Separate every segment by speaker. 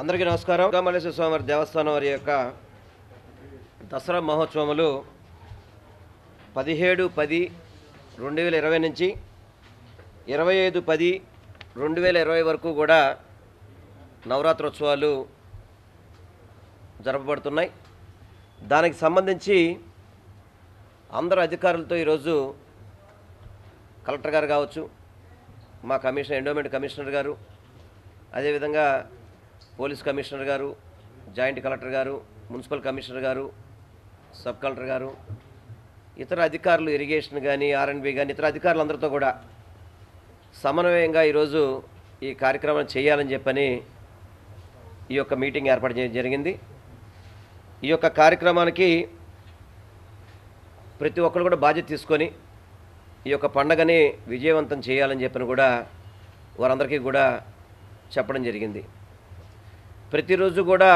Speaker 1: అందరికీ నమస్కారం దుర్గామలేశ్వర స్వామివారి దేవస్థానం వారి యొక్క దసరా మహోత్సవములు పదిహేడు పది రెండు వేల ఇరవై నుంచి ఇరవై ఐదు పది రెండు వేల ఇరవై వరకు కూడా నవరాత్రోత్సవాలు జరపబడుతున్నాయి దానికి సంబంధించి అందరు అధికారులతో ఈరోజు కలెక్టర్ గారు కావచ్చు మా కమిషనర్ ఎండోమెంట్ కమిషనర్ గారు అదేవిధంగా పోలీస్ కమిషనర్ గారు జాయింట్ కలెక్టర్ గారు మున్సిపల్ కమిషనర్ గారు సబ్ కలెక్టర్ గారు ఇతర అధికారులు ఇరిగేషన్ కానీ బి కానీ ఇతర అధికారులందరితో కూడా సమన్వయంగా ఈరోజు ఈ కార్యక్రమం చేయాలని చెప్పని ఈ యొక్క మీటింగ్ ఏర్పాటు చేయడం జరిగింది ఈ యొక్క కార్యక్రమానికి ప్రతి ఒక్కరు కూడా బాధ్యత తీసుకొని ఈ యొక్క పండగని విజయవంతం చేయాలని చెప్పని కూడా వారందరికీ కూడా చెప్పడం జరిగింది ప్రతిరోజు కూడా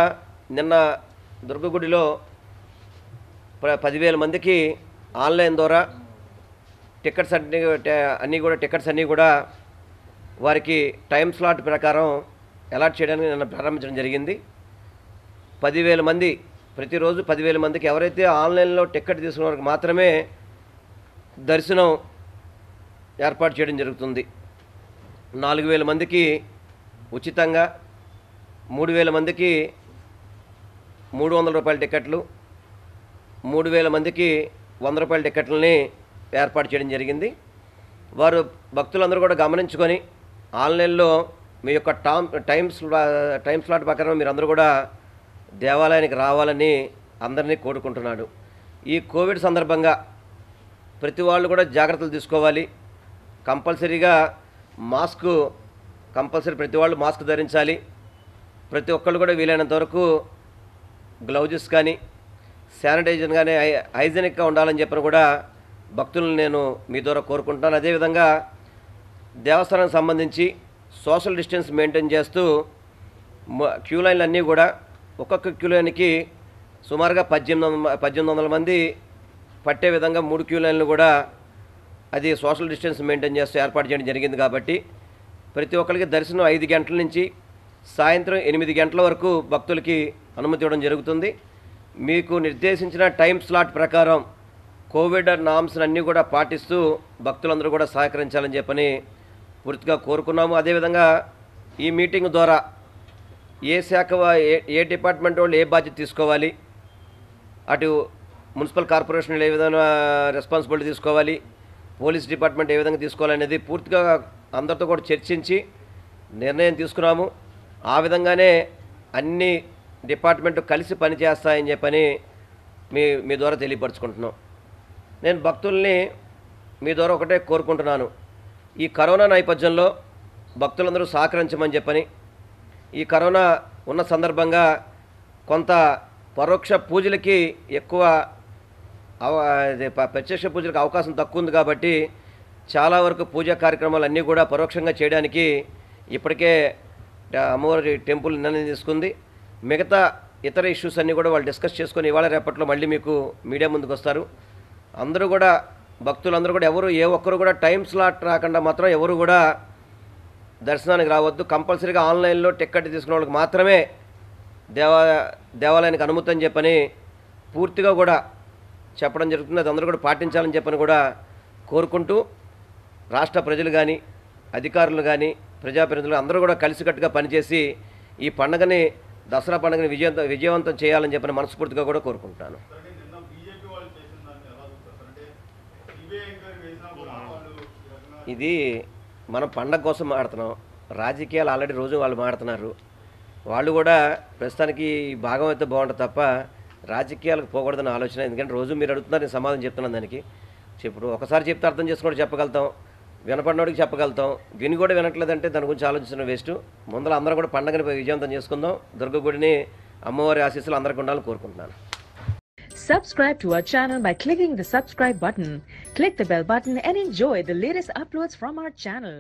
Speaker 1: నిన్న దుర్గగుడిలో పదివేల మందికి ఆన్లైన్ ద్వారా టికెట్స్ అన్ని అన్నీ కూడా టికెట్స్ అన్నీ కూడా వారికి టైం స్లాట్ ప్రకారం అలాట్ చేయడానికి నిన్న ప్రారంభించడం జరిగింది పదివేల మంది ప్రతిరోజు పదివేల మందికి ఎవరైతే ఆన్లైన్లో టికెట్ తీసుకున్న వారికి మాత్రమే దర్శనం ఏర్పాటు చేయడం జరుగుతుంది నాలుగు వేల మందికి ఉచితంగా మూడు వేల మందికి మూడు వందల రూపాయల టికెట్లు మూడు వేల మందికి వంద రూపాయల టికెట్లని ఏర్పాటు చేయడం జరిగింది వారు భక్తులందరూ కూడా గమనించుకొని ఆన్లైన్లో మీ యొక్క టామ్ టైమ్స్ స్లా టైం స్లాట్ ప్రకారం మీరందరూ కూడా దేవాలయానికి రావాలని అందరినీ కోరుకుంటున్నాడు ఈ కోవిడ్ సందర్భంగా ప్రతి వాళ్ళు కూడా జాగ్రత్తలు తీసుకోవాలి కంపల్సరీగా మాస్క్ కంపల్సరీ ప్రతి వాళ్ళు మాస్క్ ధరించాలి ప్రతి ఒక్కళ్ళు కూడా వీలైనంత వరకు గ్లౌజెస్ కానీ శానిటైజర్ కానీ హైజెనిక్గా ఉండాలని చెప్పిన కూడా భక్తులను నేను మీ ద్వారా కోరుకుంటున్నాను అదేవిధంగా దేవస్థానానికి సంబంధించి సోషల్ డిస్టెన్స్ మెయింటైన్ చేస్తూ క్యూ లైన్లు అన్నీ కూడా ఒక్కొక్క క్యూ లైన్కి సుమారుగా పద్దెనిమిది పద్దెనిమిది వందల మంది పట్టే విధంగా మూడు క్యూ లైన్లు కూడా అది సోషల్ డిస్టెన్స్ మెయింటైన్ చేస్తూ ఏర్పాటు చేయడం జరిగింది కాబట్టి ప్రతి ఒక్కరికి దర్శనం ఐదు గంటల నుంచి సాయంత్రం ఎనిమిది గంటల వరకు భక్తులకి అనుమతి ఇవ్వడం జరుగుతుంది మీకు నిర్దేశించిన టైం స్లాట్ ప్రకారం కోవిడ్ నామ్స్ అన్నీ కూడా పాటిస్తూ భక్తులందరూ కూడా సహకరించాలని చెప్పని పూర్తిగా కోరుకున్నాము అదేవిధంగా ఈ మీటింగ్ ద్వారా ఏ శాఖ ఏ ఏ డిపార్ట్మెంట్ వాళ్ళు ఏ బాధ్యత తీసుకోవాలి అటు మున్సిపల్ కార్పొరేషన్ ఏ విధంగా రెస్పాన్సిబిలిటీ తీసుకోవాలి పోలీస్ డిపార్ట్మెంట్ ఏ విధంగా తీసుకోవాలనేది పూర్తిగా అందరితో కూడా చర్చించి నిర్ణయం తీసుకున్నాము ఆ విధంగానే అన్ని డిపార్ట్మెంట్ కలిసి పనిచేస్తాయని చెప్పని మీ మీ ద్వారా తెలియపరచుకుంటున్నాం నేను భక్తుల్ని మీ ద్వారా ఒకటే కోరుకుంటున్నాను ఈ కరోనా నేపథ్యంలో భక్తులందరూ సహకరించమని చెప్పని ఈ కరోనా ఉన్న సందర్భంగా కొంత పరోక్ష పూజలకి ఎక్కువ ప్రత్యక్ష పూజలకు అవకాశం తక్కువ ఉంది కాబట్టి చాలా వరకు పూజా కార్యక్రమాలు అన్నీ కూడా పరోక్షంగా చేయడానికి ఇప్పటికే అమ్మవారి టెంపుల్ నిర్ణయం తీసుకుంది మిగతా ఇతర ఇష్యూస్ అన్నీ కూడా వాళ్ళు డిస్కస్ చేసుకొని ఇవాళ రేపట్లో మళ్ళీ మీకు మీడియా ముందుకు వస్తారు అందరూ కూడా భక్తులందరూ కూడా ఎవరు ఏ ఒక్కరు కూడా టైం స్లాట్ రాకుండా మాత్రం ఎవరు కూడా దర్శనానికి రావద్దు కంపల్సరీగా ఆన్లైన్లో టిక్కెట్ తీసుకున్న వాళ్ళకి మాత్రమే దేవా దేవాలయానికి అనుమతి అని చెప్పని పూర్తిగా కూడా చెప్పడం జరుగుతుంది అది అందరూ కూడా పాటించాలని చెప్పని కూడా కోరుకుంటూ రాష్ట్ర ప్రజలు కానీ అధికారులు కానీ ప్రజాప్రతినిధులు అందరూ కూడా కలిసికట్టుగా పనిచేసి ఈ పండుగని దసరా పండుగని విజయవంతం విజయవంతం చేయాలని చెప్పిన మనస్ఫూర్తిగా కూడా కోరుకుంటాను ఇది మనం పండగ కోసం మాడుతున్నాం రాజకీయాలు ఆల్రెడీ రోజు వాళ్ళు మాడుతున్నారు వాళ్ళు కూడా ప్రస్తుతానికి భాగం అయితే బాగుంటుంది తప్ప రాజకీయాలకు పోకూడదన్న ఆలోచన ఎందుకంటే రోజు మీరు అడుగుతున్నారు నేను సమాధానం చెప్తున్నాను దానికి ఇప్పుడు ఒకసారి చెప్తే అర్థం చేసుకోవడం చెప్పగలుగుతాం వినపడినోడికి చెప్పగలుగుతాం విని కూడా వినట్లేదంటే దాని గురించి ఆలోచించడం వేస్ట్ ముందర అందరూ కూడా పండగని విజయవంతం చేసుకుందాం దుర్గ గుడిని అమ్మవారి ఆశీస్సులు అందరికి ఉండాలని కోరుకుంటున్నాను Subscribe to our channel by clicking the subscribe button. Click the bell button and enjoy the latest uploads from our channel.